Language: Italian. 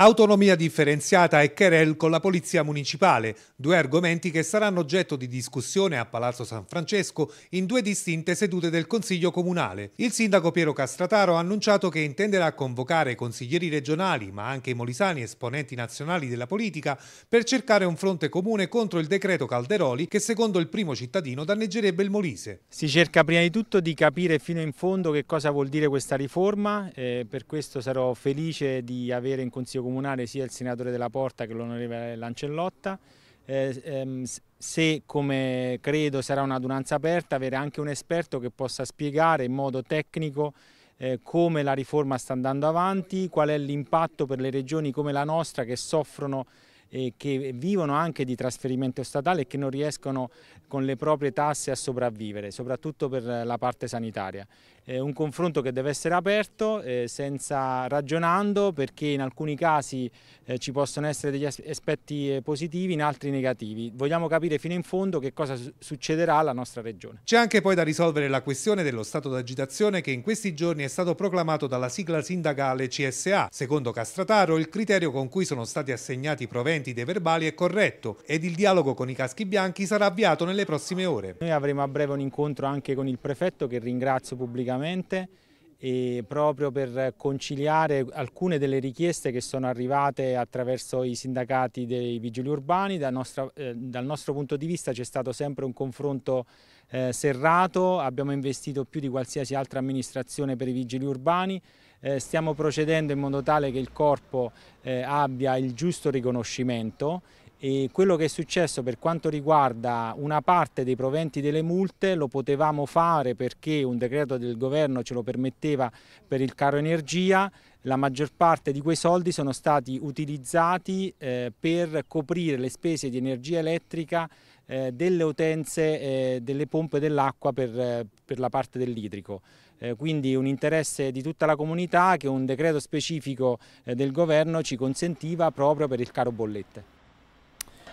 Autonomia differenziata e Kerel con la Polizia Municipale, due argomenti che saranno oggetto di discussione a Palazzo San Francesco in due distinte sedute del Consiglio Comunale. Il sindaco Piero Castrataro ha annunciato che intenderà convocare consiglieri regionali, ma anche i molisani esponenti nazionali della politica, per cercare un fronte comune contro il decreto Calderoli che secondo il primo cittadino danneggerebbe il Molise. Si cerca prima di tutto di capire fino in fondo che cosa vuol dire questa riforma, eh, per questo sarò felice di avere in Consiglio Comunale comunale sia il senatore della Porta che l'onorevole Lancellotta. Eh, ehm, se come credo sarà un'adunanza aperta avere anche un esperto che possa spiegare in modo tecnico eh, come la riforma sta andando avanti, qual è l'impatto per le regioni come la nostra che soffrono e che vivono anche di trasferimento statale e che non riescono con le proprie tasse a sopravvivere, soprattutto per la parte sanitaria eh, un confronto che deve essere aperto, eh, senza ragionando, perché in alcuni casi eh, ci possono essere degli aspetti eh, positivi, in altri negativi. Vogliamo capire fino in fondo che cosa succederà alla nostra regione. C'è anche poi da risolvere la questione dello stato d'agitazione che in questi giorni è stato proclamato dalla sigla sindacale CSA. Secondo Castrataro, il criterio con cui sono stati assegnati i proventi dei verbali è corretto ed il dialogo con i caschi bianchi sarà avviato nelle prossime ore. Noi avremo a breve un incontro anche con il prefetto che ringrazio pubblicamente sicuramente proprio per conciliare alcune delle richieste che sono arrivate attraverso i sindacati dei vigili urbani. Dal nostro, eh, dal nostro punto di vista c'è stato sempre un confronto eh, serrato, abbiamo investito più di qualsiasi altra amministrazione per i vigili urbani, eh, stiamo procedendo in modo tale che il corpo eh, abbia il giusto riconoscimento e quello che è successo per quanto riguarda una parte dei proventi delle multe lo potevamo fare perché un decreto del governo ce lo permetteva per il caro energia, la maggior parte di quei soldi sono stati utilizzati eh, per coprire le spese di energia elettrica eh, delle utenze eh, delle pompe dell'acqua per, eh, per, la parte dell'idrico. Eh, quindi un interesse di tutta la comunità che un decreto specifico eh, del governo ci consentiva proprio per il caro bollette.